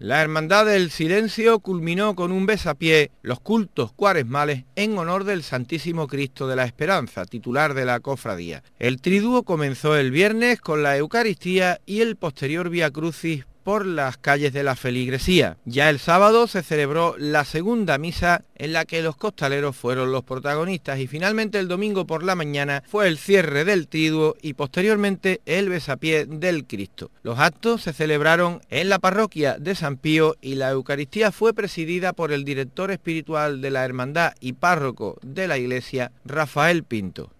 La Hermandad del Silencio culminó con un besapié los cultos cuaresmales en honor del Santísimo Cristo de la Esperanza, titular de la cofradía. El triduo comenzó el viernes con la Eucaristía y el posterior Via Crucis por las calles de la feligresía. Ya el sábado se celebró la segunda misa en la que los costaleros fueron los protagonistas y finalmente el domingo por la mañana fue el cierre del triduo y posteriormente el besapié del Cristo. Los actos se celebraron en la parroquia de San Pío y la Eucaristía fue presidida por el director espiritual de la Hermandad y párroco de la iglesia, Rafael Pinto.